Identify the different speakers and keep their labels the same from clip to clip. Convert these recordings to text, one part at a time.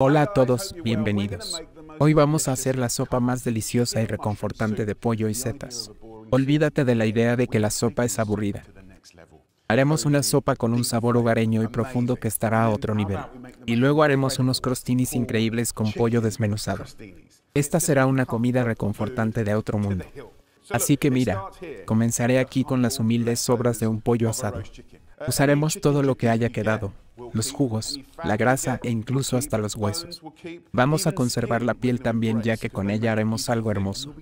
Speaker 1: Hola a todos, bienvenidos. Hoy vamos a hacer la sopa más deliciosa y reconfortante de pollo y setas. Olvídate de la idea de que la sopa es aburrida. Haremos una sopa con un sabor hogareño y profundo que estará a otro nivel. Y luego haremos unos crostinis increíbles con pollo desmenuzado. Esta será una comida reconfortante de otro mundo. Así que mira, comenzaré aquí con las humildes sobras de un pollo asado. Usaremos todo lo que haya quedado, los jugos, la grasa e incluso hasta los huesos. Vamos a conservar la piel también ya que con ella haremos algo hermoso.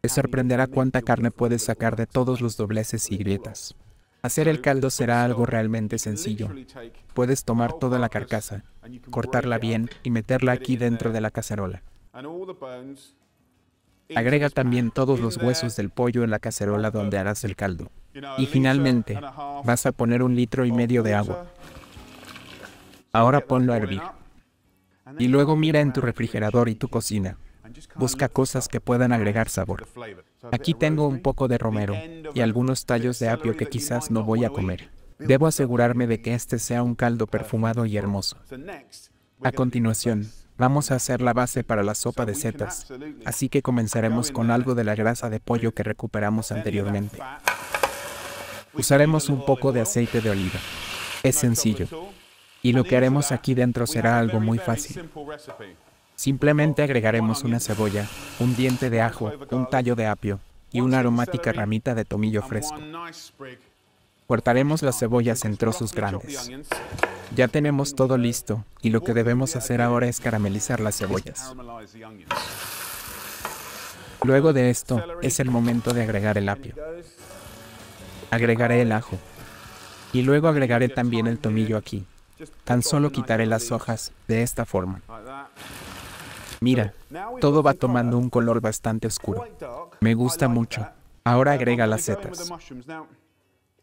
Speaker 1: Te sorprenderá cuánta carne puedes sacar de todos los dobleces y grietas. Hacer el caldo será algo realmente sencillo. Puedes tomar toda la carcasa, cortarla bien y meterla aquí dentro de la cacerola. Agrega también todos los huesos del pollo en la cacerola donde harás el caldo. Y finalmente, vas a poner un litro y medio de agua. Ahora ponlo a hervir. Y luego mira en tu refrigerador y tu cocina. Busca cosas que puedan agregar sabor. Aquí tengo un poco de romero y algunos tallos de apio que quizás no voy a comer. Debo asegurarme de que este sea un caldo perfumado y hermoso. A continuación, vamos a hacer la base para la sopa de setas, así que comenzaremos con algo de la grasa de pollo que recuperamos anteriormente. Usaremos un poco de aceite de oliva. Es sencillo. Y lo que haremos aquí dentro será algo muy fácil. Simplemente agregaremos una cebolla, un diente de ajo, un tallo de apio y una aromática ramita de tomillo fresco. Cortaremos las cebollas en trozos grandes. Ya tenemos todo listo y lo que debemos hacer ahora es caramelizar las cebollas. Luego de esto, es el momento de agregar el apio. Agregaré el ajo. Y luego agregaré también el tomillo aquí. Tan solo quitaré las hojas de esta forma. Mira, todo va tomando un color bastante oscuro. Me gusta mucho. Ahora agrega las setas.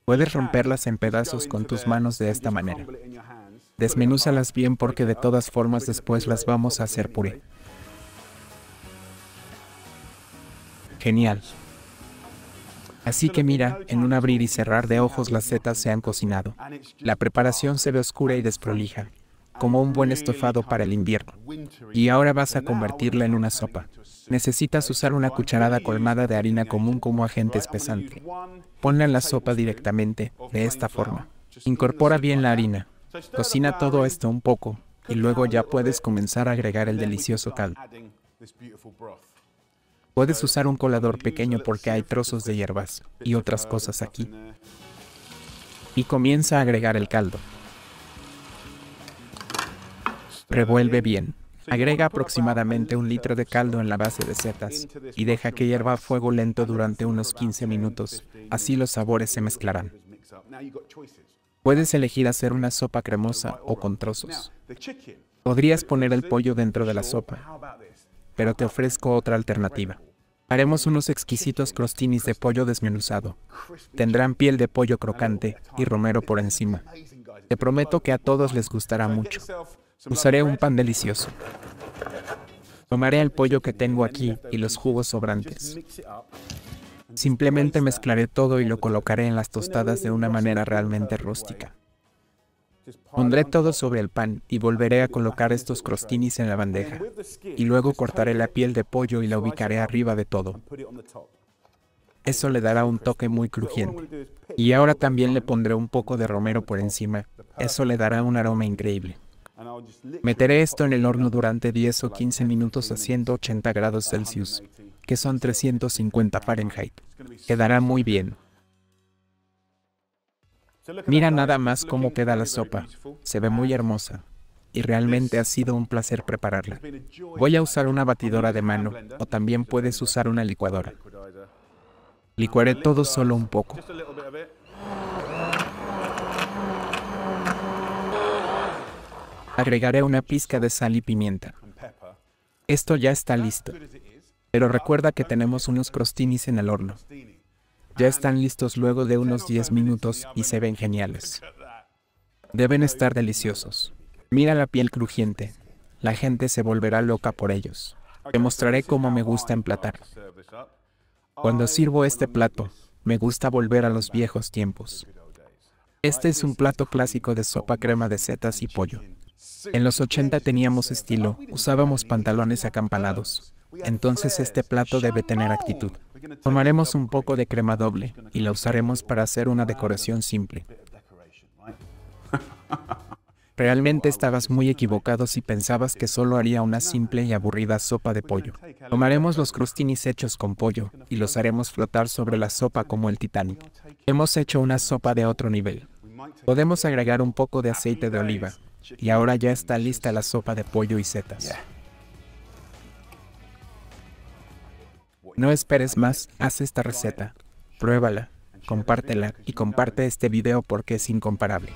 Speaker 1: Puedes romperlas en pedazos con tus manos de esta manera. Desmenúzalas bien porque de todas formas después las vamos a hacer puré. Genial. Así que mira, en un abrir y cerrar de ojos las setas se han cocinado. La preparación se ve oscura y desprolija, como un buen estofado para el invierno. Y ahora vas a convertirla en una sopa. Necesitas usar una cucharada colmada de harina común como agente espesante. Ponla en la sopa directamente, de esta forma. Incorpora bien la harina. Cocina todo esto un poco, y luego ya puedes comenzar a agregar el delicioso caldo. Puedes usar un colador pequeño porque hay trozos de hierbas y otras cosas aquí. Y comienza a agregar el caldo. Revuelve bien. Agrega aproximadamente un litro de caldo en la base de setas y deja que hierva a fuego lento durante unos 15 minutos. Así los sabores se mezclarán. Puedes elegir hacer una sopa cremosa o con trozos. Podrías poner el pollo dentro de la sopa, pero te ofrezco otra alternativa. Haremos unos exquisitos crostinis de pollo desmenuzado. Tendrán piel de pollo crocante y romero por encima. Te prometo que a todos les gustará mucho. Usaré un pan delicioso. Tomaré el pollo que tengo aquí y los jugos sobrantes. Simplemente mezclaré todo y lo colocaré en las tostadas de una manera realmente rústica. Pondré todo sobre el pan y volveré a colocar estos crostinis en la bandeja. Y luego cortaré la piel de pollo y la ubicaré arriba de todo. Eso le dará un toque muy crujiente. Y ahora también le pondré un poco de romero por encima. Eso le dará un aroma increíble. Meteré esto en el horno durante 10 o 15 minutos a 180 grados Celsius, que son 350 Fahrenheit. Quedará muy bien. Mira nada más cómo queda la sopa. Se ve muy hermosa. Y realmente ha sido un placer prepararla. Voy a usar una batidora de mano o también puedes usar una licuadora. Licuaré todo solo un poco. Agregaré una pizca de sal y pimienta. Esto ya está listo. Pero recuerda que tenemos unos crostinis en el horno. Ya están listos luego de unos 10 minutos y se ven geniales. Deben estar deliciosos. Mira la piel crujiente. La gente se volverá loca por ellos. Te mostraré cómo me gusta emplatar. Cuando sirvo este plato, me gusta volver a los viejos tiempos. Este es un plato clásico de sopa crema de setas y pollo. En los 80 teníamos estilo, usábamos pantalones acampanados. Entonces este plato debe tener actitud. Tomaremos un poco de crema doble y la usaremos para hacer una decoración simple. Realmente estabas muy equivocado si pensabas que solo haría una simple y aburrida sopa de pollo. Tomaremos los crustinis hechos con pollo y los haremos flotar sobre la sopa como el Titanic. Hemos hecho una sopa de otro nivel. Podemos agregar un poco de aceite de oliva y ahora ya está lista la sopa de pollo y setas. No esperes más, haz esta receta, pruébala, compártela y comparte este video porque es incomparable.